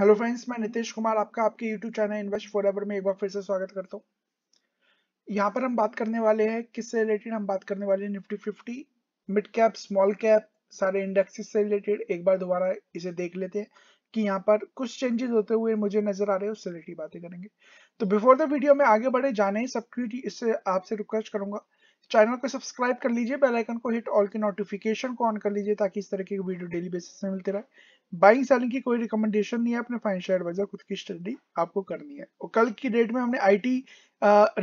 hello friends मैं नितेश कुमार आपका आपके यूट्यूब चैनल इन्वेस्ट फॉरएवर में एक बार फिर से स्वागत करता हूँ यहाँ पर हम बात करने वाले हैं किससे रिलेटेड हम बात करने वाले हैं Nifty fifty mid cap small cap सारे इंडेक्सेस से रिलेटेड एक बार दोबारा इसे देख लेते हैं कि यहाँ पर कुछ चेंजेस होते हुए मुझे नजर आ रहे हैं उससे रिलेटेड बातें करेंगे तो बिफोर द वीडियो में आगे बढ़े जाने ही सब इससे आपसे रिक्वेस्ट करूंगा चैनल को सब्सक्राइब कर लीजिए बेल आइकन को हिट ऑल के नोटिफिकेशन को ऑन कर लीजिए ताकि इस तरह की वीडियो डेली बेसिस में मिलते रहे बाइंग सेलिंग की कोई रिकमेंडेशन नहीं है अपने फाइनेंशियल एडवाइजर खुद की स्टडी आपको करनी है और कल की डेट में हमने आईटी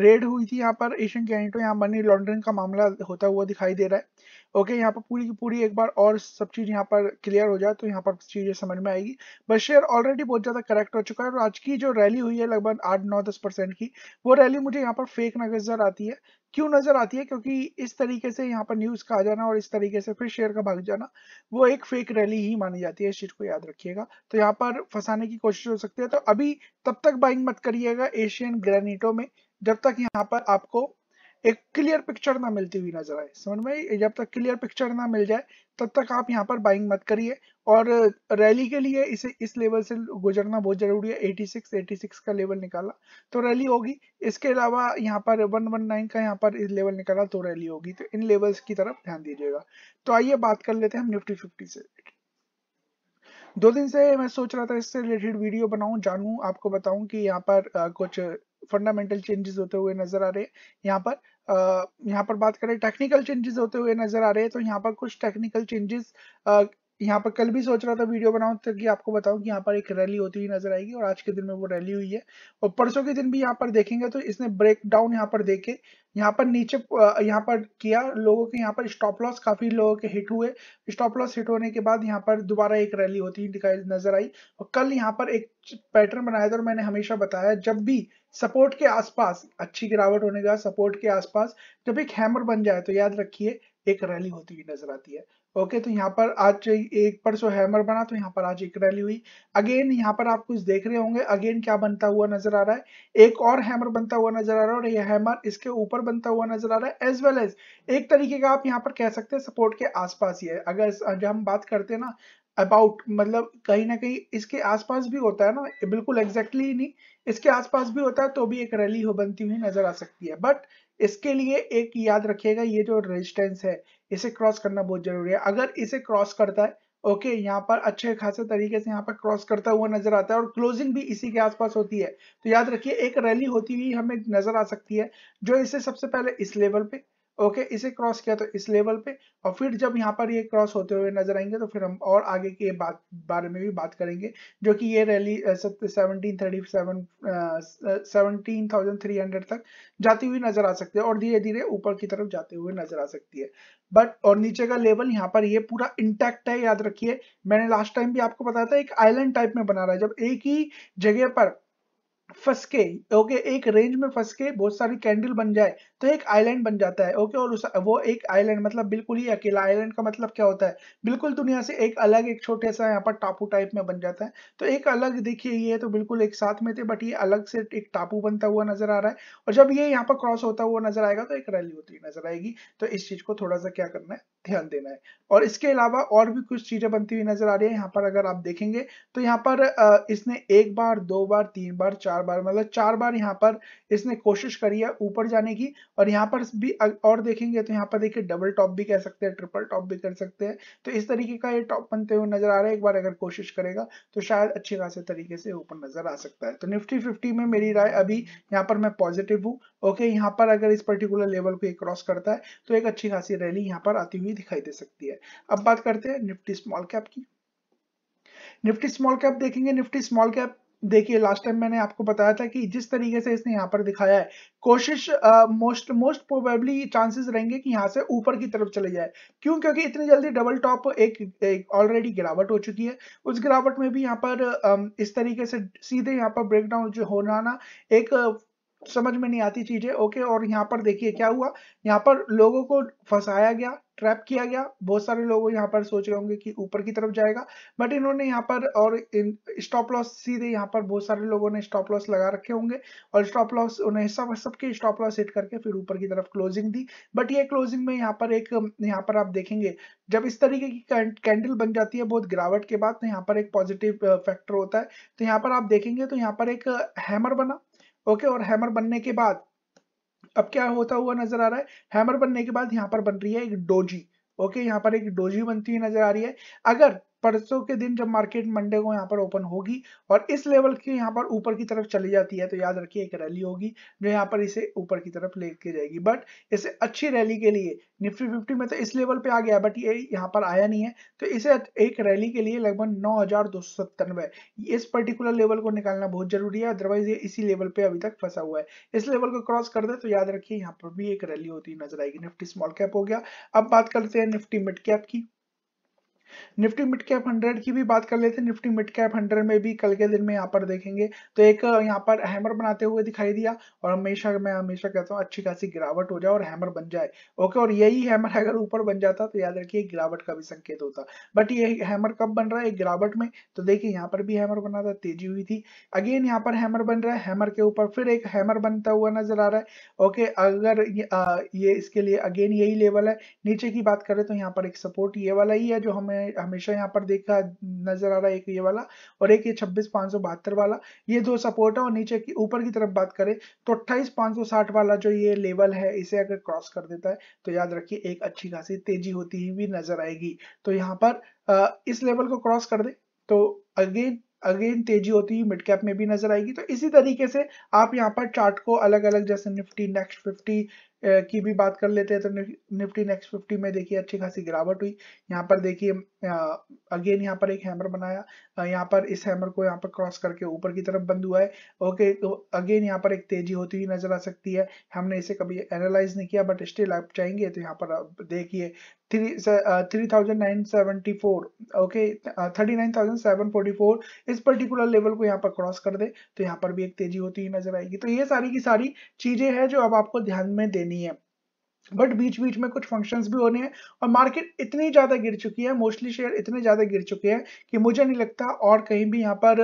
रेड हुई थी यहाँ पर एशियन कैनिटो यहाँ मनी लॉन्ड्रिंग का मामला होता हुआ दिखाई दे रहा है ओके यहाँ पर पूरी की पूरी एक बार और सब चीज़ यहाँ पर क्लियर हो जाए तो यहाँ पर चीज़ें समझ में आएगी बस शेयर ऑलरेडी बहुत ज़्यादा करेक्ट हो चुका है और आज की जो रैली हुई है लगभग आठ नौ दस परसेंट की वो रैली मुझे यहाँ पर फेक नजर आती है क्यों नजर आती है क्योंकि इस तरीके से यहाँ पर न्यूज़ का आ जाना और इस तरीके से फिर शेयर का भाग जाना वो एक फेक रैली ही मानी जाती है इस चीज़ को याद रखिएगा तो यहाँ पर फंसाने की कोशिश हो सकती है तो अभी तब तक बाइंग मत करिएगा एशियन ग्रेनिटो में जब तक यहाँ पर आपको एक क्लियर पिक्चर ना मिलती हुई नजर आए समझ में जब तक क्लियर पिक्चर ना मिल जाए तब तक आप यहाँ पर बाइंग मत करिए और रैली के लिए इसे इस लेवल से गुजरना बहुत जरूरी है 86 86 का लेवल निकाला तो रैली होगी इसके अलावा यहाँ पर 119 का यहाँ पर इस लेवल निकाला तो रैली होगी तो इन लेवल्स की तरफ ध्यान दीजिएगा तो आइए बात कर लेते हैं हम निफ्टी फिफ्टी से दो दिन से मैं सोच रहा था इससे रिलेटेड वीडियो बनाऊं जानूं आपको बताऊं कि यहाँ पर कुछ फंडामेंटल चेंजेस होते हुए नजर आ रहे हैं यहाँ पर यहाँ पर बात करें टेक्निकल चेंजेस होते हुए नजर आ रहे हैं तो यहाँ पर कुछ टेक्निकल चेंजेस यहाँ पर कल भी सोच रहा था वीडियो बनाऊं ताकि आपको बताऊं कि यहाँ पर एक रैली होती हुई नजर आएगी और आज के दिन में वो रैली हुई है और परसों के दिन भी यहाँ पर देखेंगे तो इसने ब्रेक डाउन यहाँ पर देखे यहाँ पर नीचे यहाँ पर किया लोगों के यहाँ पर स्टॉप लॉस काफी लोगों के हिट हुए स्टॉप लॉस हिट होने के बाद यहाँ पर दोबारा एक रैली होती हुई दिखाई नजर आई और कल यहाँ पर एक पैटर्न बनाया था और मैंने हमेशा बताया जब भी सपोर्ट के आसपास अच्छी गिरावट होने का सपोर्ट के आसपास जब एक हैमर बन जाए तो याद रखिए एक रैली होती हुई नजर आती है ओके तो यहाँ पर आज एक परसों हैमर बना तो यहाँ पर आज एक रैली हुई अगेन यहाँ पर आप कुछ देख रहे होंगे अगेन क्या बनता हुआ नजर आ रहा है एक और हैमर बनता हुआ नजर आ रहा है और ये हैमर इसके ऊपर बनता हुआ नजर आ रहा है एज वेल एज एक तरीके का आप यहाँ पर कह सकते हैं सपोर्ट के आसपास ही है अगर जब हम बात करते हैं ना अबाउट मतलब कहीं ना कहीं इसके आसपास भी होता है ना बिल्कुल एग्जैक्टली exactly नहीं इसके आसपास भी होता है तो भी एक रैली हो बनती हुई नजर आ सकती है बट इसके लिए एक याद रखिएगा ये जो रेजिस्टेंस है इसे क्रॉस करना बहुत जरूरी है अगर इसे क्रॉस करता है ओके okay, यहाँ पर अच्छे खासे तरीके से यहाँ पर क्रॉस करता हुआ नजर आता है और क्लोजिंग भी इसी के आसपास होती है तो याद रखिए एक रैली होती हुई हमें नजर आ सकती है जो इसे सबसे पहले इस लेवल पे ओके इसे क्रॉस किया तो इस लेवल पे और फिर जब यहाँ पर ये क्रॉस होते हुए नजर आएंगे तो फिर हम और आगे के बात बारे में भी बात करेंगे जो कि ये rally seventeen thirty seven seventeen thousand three hundred तक जाती हुई नजर आ सकती है और धीरे धीरे ऊपर की तरफ जाते हुए नजर आ सकती है बट और नीचे का लेवल यहाँ पर ये पूरा इंटैक्ट है याद रखिए मैंने लास्ट टाइम भी आपको बताया था एक आइलैंड टाइप में बना रहा है जब एक ही जगह पर फंस के ओके एक रेंज में फंस के बहुत सारी कैंडल बन जाए तो एक आइलैंड बन जाता है ओके और उस वो एक आइलैंड मतलब बिल्कुल ही अकेला आइलैंड का मतलब क्या होता है बिल्कुल दुनिया से एक अलग एक छोटे सा यहाँ पर टापू टाइप में बन जाता है तो एक अलग देखिए ये तो बिल्कुल एक साथ में थे बट ये अलग से एक टापू बनता हुआ नजर आ रहा है और जब ये यहाँ पर क्रॉस होता हुआ नजर आएगा तो एक रैली होती नजर आएगी तो इस चीज को थोड़ा सा क्या करना है ध्यान देना है और इसके अलावा और भी कुछ चीजें बनती हुई नजर आ रही है यहाँ पर अगर आप देखेंगे तो यहाँ पर इसने एक बार दो बार तीन बार चार चार बार मतलब चार बार यहाँ पर इसने कोशिश करी है ऊपर जाने की और यहाँ पर भी और देखेंगे तो यहाँ पर देखिए डबल टॉप भी कह सकते हैं ट्रिपल टॉप भी कर सकते हैं तो इस तरीके का ये टॉप बनते हुए नजर आ रहा है एक बार अगर कोशिश करेगा तो शायद अच्छे खासे तरीके से ऊपर नजर आ सकता है तो निफ्टी फिफ्टी में मेरी राय अभी यहाँ पर मैं पॉजिटिव हूँ ओके यहाँ पर अगर इस पर्टिकुलर लेवल को क्रॉस करता है तो एक अच्छी खासी रैली यहाँ पर आती हुई दिखाई दे सकती है अब बात करते हैं निफ्टी स्मॉल कैप की निफ्टी स्मॉल कैप देखेंगे निफ्टी स्मॉल कैप देखिए लास्ट टाइम मैंने आपको बताया था कि जिस तरीके से इसने यहाँ पर दिखाया है कोशिश मोस्ट मोस्ट प्रोबेबली चांसेस रहेंगे कि यहाँ से ऊपर की तरफ चले जाए क्यों क्योंकि इतनी जल्दी डबल टॉप एक ऑलरेडी गिरावट हो चुकी है उस गिरावट में भी यहाँ पर uh, इस तरीके से सीधे यहाँ पर ब्रेकडाउन जो होना ना एक समझ में नहीं आती चीजें ओके और यहाँ पर देखिए क्या हुआ यहाँ पर लोगों को फंसाया गया ट्रैप किया गया बहुत सारे लोग यहाँ पर सोच रहे होंगे कि ऊपर की तरफ जाएगा बट इन्होंने यहाँ पर और स्टॉप लॉस सीधे यहाँ पर बहुत सारे लोगों ने स्टॉप लॉस लगा रखे होंगे और स्टॉप लॉस उन्हें सब सबके स्टॉप लॉस हिट करके फिर ऊपर की तरफ क्लोजिंग दी बट ये क्लोजिंग में यहाँ पर एक यहाँ पर आप देखेंगे जब इस तरीके की कैंडल बन जाती है बहुत गिरावट के बाद तो यहाँ पर एक पॉजिटिव फैक्टर होता है तो यहाँ पर आप देखेंगे तो यहाँ पर एक हैमर बना ओके और हैमर बनने के बाद अब क्या होता हुआ नजर आ रहा है हैमर बनने के बाद यहाँ पर बन रही है एक डोजी ओके यहाँ पर एक डोजी बनती हुई नजर आ रही है अगर परसों के दिन जब मार्केट मंडे को यहाँ पर ओपन होगी और इस लेवल के यहाँ पर ऊपर की तरफ चली जाती है तो याद रखिए एक रैली होगी जो यहाँ पर इसे ऊपर की तरफ लेके जाएगी बट इसे अच्छी रैली के लिए निफ्टी फिफ्टी में तो इस लेवल पे आ गया बट ये यहाँ पर आया नहीं है तो इसे एक रैली के लिए लगभग नौ इस पर्टिकुलर लेवल को निकालना बहुत जरूरी है अदरवाइज ये इसी लेवल पे अभी तक फंसा हुआ है इस लेवल को क्रॉस कर दे तो याद रखिये यहाँ पर भी एक रैली होती नजर आएगी निफ्टी स्मॉल कैप हो गया अब बात करते हैं निफ्टी मिड कैप की निफ्टी मिड कैप हंड्रेड की भी बात कर लेते हैं निफ्टी मिड कैप हंड्रेड में भी कल के दिन में यहाँ पर देखेंगे तो एक यहाँ पर हैमर बनाते हुए दिखाई दिया और हमेशा मैं हमेशा कहता हूँ अच्छी खासी गिरावट हो जाए और हैमर बन जाए ओके और यही हैमर अगर ऊपर बन जाता तो याद रखिए गिरावट का भी संकेत होता बट ये हैमर कब बन रहा है गिरावट में तो देखिए यहाँ पर भी हैमर बना था तेजी हुई थी अगेन यहाँ पर हैमर बन रहा है हैमर के ऊपर फिर एक हैमर बनता हुआ नजर आ रहा है ओके अगर ये, ये इसके लिए अगेन यही लेवल है नीचे की बात करें तो यहाँ पर एक सपोर्ट ये वाला ही है जो हमें हमें हमेशा यहाँ पर देखा नजर आ रहा है एक ये वाला और एक ये छब्बीस पांच सौ बहत्तर वाला ये दो सपोर्ट है और नीचे की ऊपर की तरफ बात करें तो अट्ठाईस पांच सौ साठ वाला जो ये लेवल है इसे अगर क्रॉस कर देता है तो याद रखिए एक अच्छी खासी तेजी होती हुई नजर आएगी तो यहाँ पर इस लेवल को क्रॉस कर दे तो अगेन अगेन तेजी होती हुई मिड कैप में भी नजर आएगी तो इसी तरीके से आप यहाँ पर चार्ट को अलग अलग जैसे निफ्टी नेक्स्ट फिफ्टी की भी बात कर लेते हैं तो निफ्टी नेक्स्ट फिफ्टी में देखिए अच्छी खासी गिरावट हुई यहाँ पर देखिए अगेन यहाँ पर एक हैमर बनाया यहाँ पर इस हैमर को यहाँ पर क्रॉस करके ऊपर की तरफ बंद हुआ है ओके तो अगेन यहाँ पर एक तेजी होती हुई नजर आ सकती है हमने इसे कभी एनालाइज नहीं किया बट स्टिल आप चाहेंगे तो यहाँ पर देखिए three three thousand nine seventy four okay thirty nine thousand seven forty four इस पर्टिकुलर लेवल को यहाँ पर क्रॉस कर दे तो यहाँ पर भी एक तेजी होती हुई नजर आएगी तो ये सारी की सारी चीजें हैं जो अब आपको ध्यान में देनी होनी है बट बीच बीच में कुछ फंक्शंस भी होने हैं और मार्केट इतनी ज़्यादा गिर चुकी है मोस्टली शेयर इतने ज़्यादा गिर चुके हैं कि मुझे नहीं लगता और कहीं भी यहाँ पर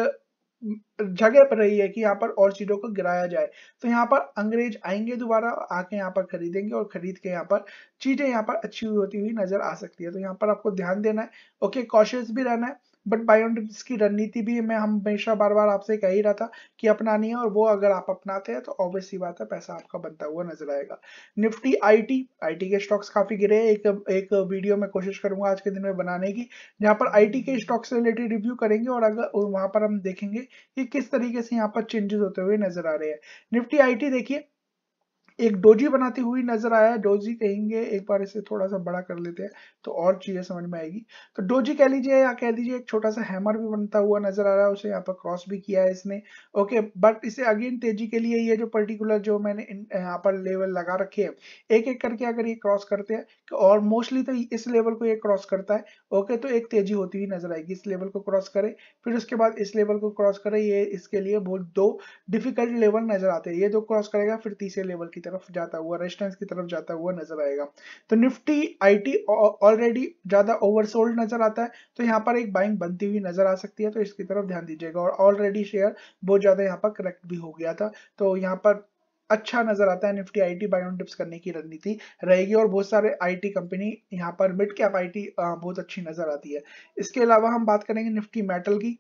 जगह पर रही है कि यहाँ पर और चीजों को गिराया जाए तो यहाँ पर अंग्रेज आएंगे दोबारा आके यहाँ पर खरीदेंगे और खरीद के यहाँ पर चीजें यहाँ पर अच्छी हुई होती हुई नजर आ सकती है तो यहाँ पर आपको ध्यान देना है ओके कॉशियस भी रहना है बट बायोनिटिप्स की रणनीति भी मैं हमेशा बार बार आपसे कह ही रहा था कि अपनानी है और वो अगर आप अपनाते हैं तो ऑब्वियस बात है पैसा आपका बनता हुआ नजर आएगा निफ्टी आईटी आईटी के स्टॉक्स काफी गिरे एक एक वीडियो में कोशिश करूंगा आज के दिन में बनाने की जहां पर आईटी के स्टॉक्स से रिलेटेड रिव्यू करेंगे और अगर वहां पर हम देखेंगे कि किस तरीके से यहाँ पर चेंजेस होते हुए नजर आ रहे हैं निफ्टी आई देखिए एक डोजी बनाती हुई नजर आया डोजी कहेंगे एक बार इसे थोड़ा सा बड़ा कर लेते हैं तो और चीजें समझ में आएगी तो डोजी कह लीजिए या कह दीजिए एक छोटा सा हैमर भी बनता हुआ नजर आ रहा है उसे यहाँ पर क्रॉस भी किया है इसने ओके बट इसे अगेन तेजी के लिए ये जो पर्टिकुलर जो मैंने यहाँ पर लेवल लगा रखे है एक एक करके अगर ये क्रॉस करते हैं तो और मोस्टली तो इस लेवल को ये क्रॉस करता है ओके तो एक तेजी होती हुई नजर आएगी इस लेवल को क्रॉस करे फिर उसके बाद इस लेवल को क्रॉस करे ये इसके लिए बहुत दो डिफिकल्ट लेवल नजर आते हैं ये दो क्रॉस करेगा फिर तीसरे लेवल की की तरफ जाता हुआ रेजिस्टेंस की तरफ जाता हुआ नजर आएगा तो निफ्टी आईटी ऑलरेडी ज्यादा ओवरसोल्ड नजर आता है तो यहाँ पर एक बाइंग बनती हुई नजर आ सकती है तो इसकी तरफ ध्यान दीजिएगा और ऑलरेडी शेयर बहुत ज्यादा यहाँ पर करेक्ट भी हो गया था तो यहाँ पर अच्छा नजर आता है Nifty IT buy on dips करने की रणनीति रहेगी और बहुत सारे आईटी कंपनी यहाँ पर मिड कैप आईटी बहुत अच्छी नजर आती है इसके अलावा हम बात करेंगे निफ्टी मेटल की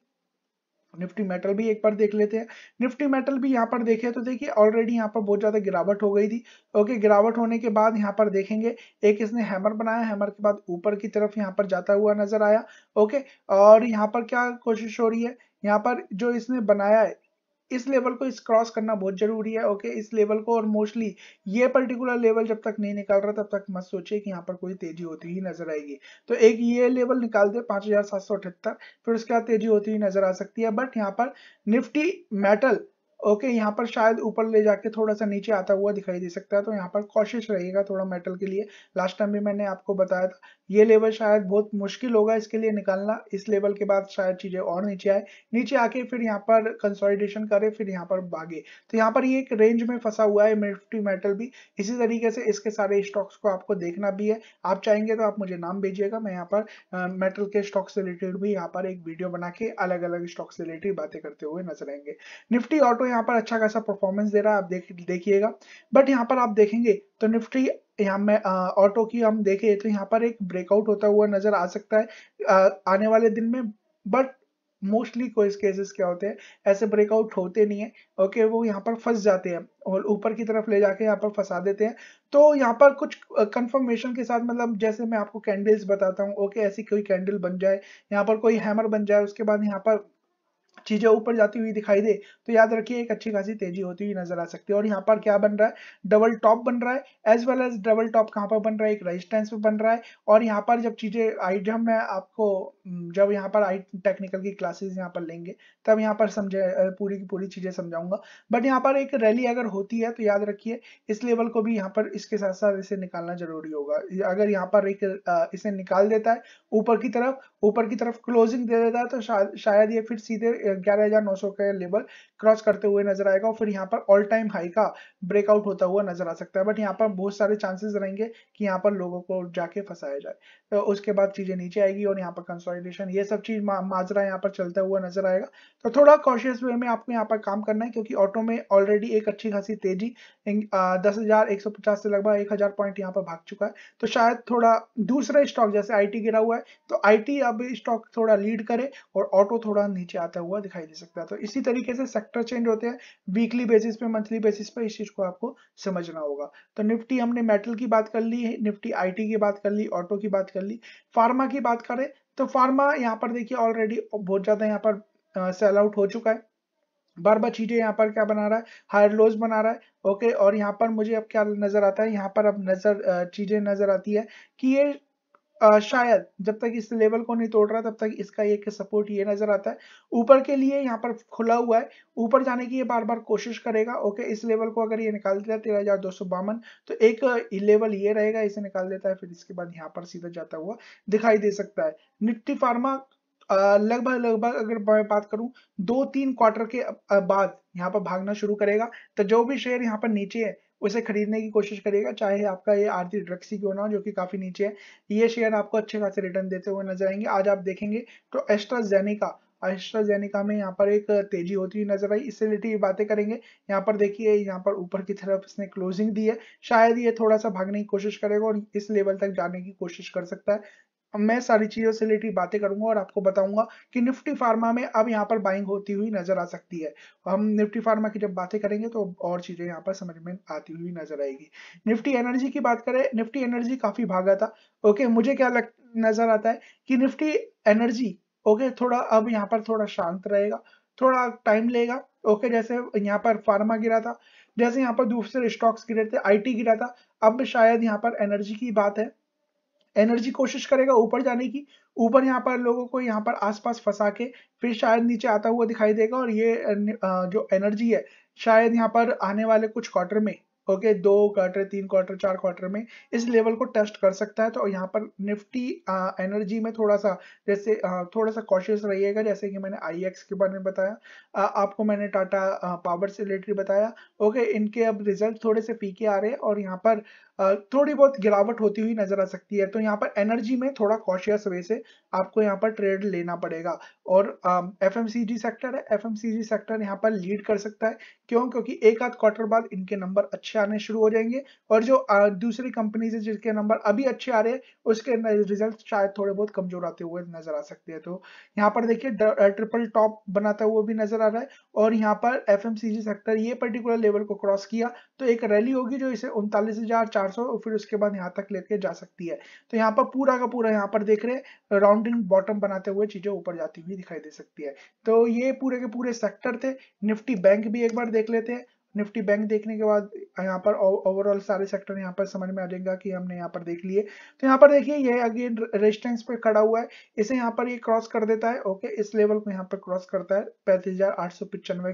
निफ्टी मेटल भी एक बार देख लेते हैं निफ्टी मेटल भी यहाँ पर देखे तो देखिए ऑलरेडी यहाँ पर बहुत ज़्यादा गिरावट हो गई थी ओके गिरावट होने के बाद यहाँ पर देखेंगे एक इसने हैमर बनाया हैमर के बाद ऊपर की तरफ यहाँ पर जाता हुआ नजर आया ओके और यहाँ पर क्या कोशिश हो रही है यहाँ पर जो इसने बनाया है इस लेवल को इस क्रॉस करना बहुत जरूरी है ओके इस लेवल को और मोस्टली ये पर्टिकुलर लेवल जब तक नहीं निकाल रहा तब तक मत सोचिए कि यहाँ पर कोई तेजी होती ही नजर आएगी तो एक ये लेवल निकाल दे पांच फिर उसके बाद तेजी होती हुई नजर आ सकती है बट यहाँ पर निफ्टी मेटल ओके यहाँ पर शायद ऊपर ले जाके थोड़ा सा नीचे आता हुआ दिखाई दे सकता है तो यहाँ पर कोशिश रहेगा थोड़ा मेटल के लिए लास्ट टाइम भी मैंने आपको बताया था ये लेवल शायद बहुत मुश्किल होगा इसके लिए निकालना इस लेवल के बाद शायद चीजें और नीचे आए नीचे आके फिर यहाँ पर कंसोलिडेशन करे फिर यहाँ पर भागे तो यहाँ पर ये एक रेंज में फंसा हुआ है निफ्टी मेटल भी इसी तरीके से इसके सारे स्टॉक्स को आपको देखना भी है आप चाहेंगे तो आप मुझे नाम भेजिएगा मैं यहाँ पर मेटल के स्टॉक से रिलेटेड भी यहाँ पर एक वीडियो बना के अलग अलग स्टॉक से रिलेटेड बातें करते हुए नजर आएंगे निफ्टी ऑटो यहाँ पर अच्छा खासा परफॉर्मेंस दे रहा है आप देख देखिएगा बट यहाँ पर आप देखेंगे तो निफ्टी यहाँ में ऑटो की हम देखें तो यहाँ पर एक ब्रेकआउट होता हुआ नजर आ सकता है आ, आने वाले दिन में बट मोस्टली कोई केसेस क्या होते हैं ऐसे ब्रेकआउट होते नहीं है ओके वो यहाँ पर फंस जाते हैं और ऊपर की तरफ ले जाके यहाँ पर फंसा देते हैं तो यहाँ पर कुछ कंफर्मेशन uh, के साथ मतलब जैसे मैं आपको कैंडल्स बताता हूँ ओके ऐसी कोई कैंडल बन जाए यहाँ पर कोई हैमर बन जाए उसके बाद यहाँ पर चीजें ऊपर जाती हुई दिखाई दे तो याद रखिए एक अच्छी खासी तेजी होती हुई नजर आ सकती है और यहाँ पर क्या बन रहा है डबल टॉप बन रहा है as well as double top कहाँ पर बन रहा है एक रेजिस्टेंस पर बन रहा है और यहाँ पर जब चीजें आई जब मैं आपको जब यहाँ पर आई टेक्निकल की क्लासेस यहाँ पर लेंगे तब यहाँ पर समझे पूरी की पूरी चीजें समझाऊंगा बट यहाँ पर एक रैली अगर होती है तो याद रखिए इस लेवल को भी यहाँ पर इसके साथ साथ इसे निकालना जरूरी होगा अगर यहाँ पर एक इसे निकाल देता है ऊपर की तरफ ऊपर की तरफ क्लोजिंग दे देता है तो शायद ये फिर सीधे ग्यारह के लेवल क्रॉस करते हुए नजर आएगा और फिर यहाँ पर ऑल टाइम हाई का ब्रेकआउट होता हुआ नजर आ सकता है बट यहाँ पर बहुत सारे चांसेस रहेंगे कि यहाँ पर लोगों को जाके फंसाया जाए तो उसके बाद चीजें नीचे आएगी और यहाँ पर कंसोलिडेशन ये सब चीज मा, माजरा यहाँ पर चलता हुआ नजर आएगा तो थोड़ा कॉशियस वे में आपको यहाँ पर काम करना है क्योंकि ऑटो में ऑलरेडी एक अच्छी खासी तेजी दस हजार एक सौ पचास से लगभग एक हजार पॉइंट यहाँ पर भाग चुका है तो शायद थोड़ा दूसरा स्टॉक जैसे आई गिरा हुआ है तो आई अब स्टॉक थोड़ा लीड करे और ऑटो थोड़ा नीचे आता हुआ दिखाई दे सकता है तो इसी तरीके से सेक्टर चेंज होते हैं वीकली बेसिस पे मंथली बेसिस पे इस चीज को आपको समझना होगा तो निफ्टी हमने मेटल की बात कर ली निफ्टी आईटी की बात कर ली ऑटो की बात कर ली फार्मा की बात करें तो फार्मा यहाँ पर देखिए ऑलरेडी बहुत ज्यादा यहाँ पर सेल आउट हो चुका है बार बार चीजें यहाँ पर क्या बना रहा है हायर लोज बना रहा है ओके और यहाँ पर मुझे अब क्या नजर आता है यहाँ पर अब नजर चीजें नजर आती है कि ये आ, शायद जब तक इस लेवल को नहीं तोड़ रहा तब तक इसका एक सपोर्ट ये नजर आता है ऊपर के लिए यहाँ पर खुला हुआ है ऊपर जाने की ये बार बार कोशिश करेगा ओके इस लेवल को अगर ये निकाल देता है तेरह दो सौ बावन तो एक लेवल ये रहेगा इसे निकाल देता है फिर इसके बाद यहाँ पर सीधा जाता हुआ दिखाई दे सकता है निफ्टी फार्मा लगभग लगभग अगर मैं बात करूं दो तीन क्वार्टर के बाद यहाँ पर भागना शुरू करेगा तो जो भी शेयर यहाँ पर नीचे है उसे खरीदने की कोशिश करिएगा चाहे आपका ये आरती ड्रग्स ही क्यों ना हो जो कि काफ़ी नीचे है ये शेयर आपको अच्छे खासे रिटर्न देते हुए नजर आएंगे आज आप देखेंगे तो एस्ट्राजेनिका एस्ट्राजेनिका में यहाँ पर एक तेजी होती हुई नजर आई इससे रिलेटेड बातें करेंगे यहाँ पर देखिए यहाँ पर ऊपर की तरफ इसने क्लोजिंग दी है शायद ये थोड़ा सा भागने की कोशिश करेगा और इस लेवल तक जाने की कोशिश कर सकता है मैं सारी चीजों से रिलेटेड बातें करूंगा और आपको बताऊंगा कि निफ्टी फार्मा में अब यहाँ पर बाइंग होती हुई नजर आ सकती है हम निफ्टी फार्मा की जब बातें करेंगे तो और चीजें यहाँ पर समझ में आती हुई नजर आएगी निफ्टी एनर्जी की बात करें निफ्टी एनर्जी काफी भागा था ओके मुझे क्या लग नजर आता है कि निफ्टी एनर्जी ओके थोड़ा अब यहाँ पर थोड़ा शांत रहेगा थोड़ा टाइम लेगा ओके जैसे यहाँ पर फार्मा गिरा था जैसे यहाँ पर दूसरे स्टॉक्स गिरे थे आईटी गिरा था अब शायद यहाँ पर एनर्जी की बात है एनर्जी कोशिश करेगा ऊपर जाने की ऊपर यहाँ पर लोगों को यहाँ पर आसपास फंसा के फिर शायद नीचे आता हुआ दिखाई देगा और ये जो एनर्जी है शायद यहाँ पर आने वाले कुछ क्वार्टर में ओके दो क्वार्टर तीन क्वार्टर चार क्वार्टर में इस लेवल को टेस्ट कर सकता है तो यहाँ पर निफ्टी आ, एनर्जी में थोड़ा सा जैसे आ, थोड़ा सा कॉशियस रहिएगा जैसे कि मैंने आई एक्स के बारे में बताया आ, आपको मैंने टाटा पावर से रिलेटेड बताया ओके इनके अब रिजल्ट थोड़े से पीके आ रहे हैं और यहाँ पर थोड़ी बहुत गिरावट होती हुई नजर आ सकती है तो यहाँ पर एनर्जी में थोड़ा कॉशियस वे से आपको यहाँ पर ट्रेड लेना पड़ेगा और एफ सेक्टर है एफ सेक्टर यहाँ पर लीड कर सकता है क्यों क्योंकि एक आध क्वार्टर बाद इनके नंबर अच्छे अच्छे आने शुरू हो जाएंगे और जो दूसरी कंपनीज है जिसके नंबर अभी अच्छे आ रहे हैं उसके रिजल्ट शायद थोड़े बहुत कमजोर आते हुए नजर आ सकते हैं तो यहाँ पर देखिए ट्रिपल टॉप बनाता हुआ भी नजर आ रहा है और यहाँ पर एफ सेक्टर ये पर्टिकुलर लेवल को क्रॉस किया तो एक रैली होगी जो इसे उनतालीस और फिर उसके बाद यहाँ तक लेके जा सकती है तो यहाँ पर पूरा का पूरा यहाँ पर देख रहे हैं राउंडिंग बॉटम बनाते हुए चीजें ऊपर जाती हुई दिखाई दे सकती है तो ये पूरे के पूरे सेक्टर थे निफ्टी बैंक भी एक बार देख लेते हैं निफ्टी बैंक देखने के बाद यहाँ पर ओवरऑल सारे सेक्टर यहाँ पर समझ में आ जाएगा कि हमने यहाँ पर देख लिए तो यहाँ पर देखिए ये अगेन रेजिस्टेंस पे खड़ा हुआ है इसे यहाँ पर ये क्रॉस कर देता है ओके इस लेवल को यहाँ पर क्रॉस करता है पैंतीस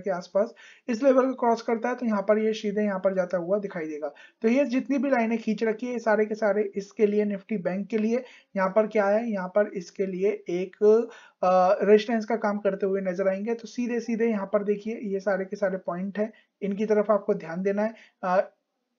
के आसपास इस लेवल को क्रॉस करता है तो यहाँ पर ये सीधे यहाँ पर जाता हुआ दिखाई देगा तो ये जितनी भी लाइने खींच रखी है सारे के सारे इसके लिए निफ्टी बैंक के लिए यहाँ पर क्या है यहाँ पर इसके लिए एक रेजिस्टेंस का काम करते हुए नजर आएंगे तो सीधे सीधे यहाँ पर देखिए ये सारे के सारे पॉइंट है इनकी तरफ आपको ध्यान देना है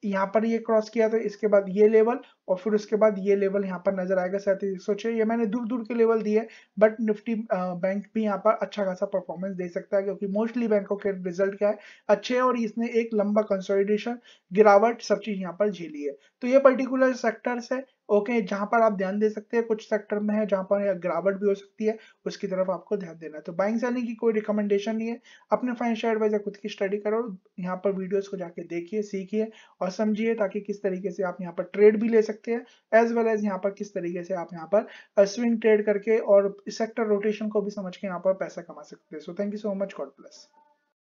यहाँ पर ये क्रॉस किया तो इसके बाद ये लेवल और फिर उसके बाद ये लेवल यहाँ पर नजर आएगा सैंतीस एक ये मैंने दूर दूर के लेवल दिए बट निफ्टी बैंक भी यहाँ पर अच्छा खासा परफॉर्मेंस दे सकता है क्योंकि मोस्टली बैंकों के रिजल्ट क्या है अच्छे है और इसने एक लंबा कंसोलिडेशन गिरावट सब चीज यहाँ पर झेली है तो ये पर्टिकुलर सेक्टर्स है ओके okay, जहां पर आप ध्यान दे सकते हैं कुछ सेक्टर में है जहां पर गिरावट भी हो सकती है उसकी तरफ आपको ध्यान देना है तो बाइंग सेलिंग की कोई रिकमेंडेशन नहीं है अपने फाइनेंशियल एडवाइजर खुद की स्टडी करो यहाँ पर वीडियोस को जाके देखिए सीखिए और समझिए ताकि किस तरीके से आप यहाँ पर ट्रेड भी ले सकते सकते हैं एज वेल एज यहाँ पर किस तरीके से आप यहाँ पर स्विंग ट्रेड करके और सेक्टर रोटेशन को भी समझ के यहाँ पर पैसा कमा सकते हैं so thank you so much God plus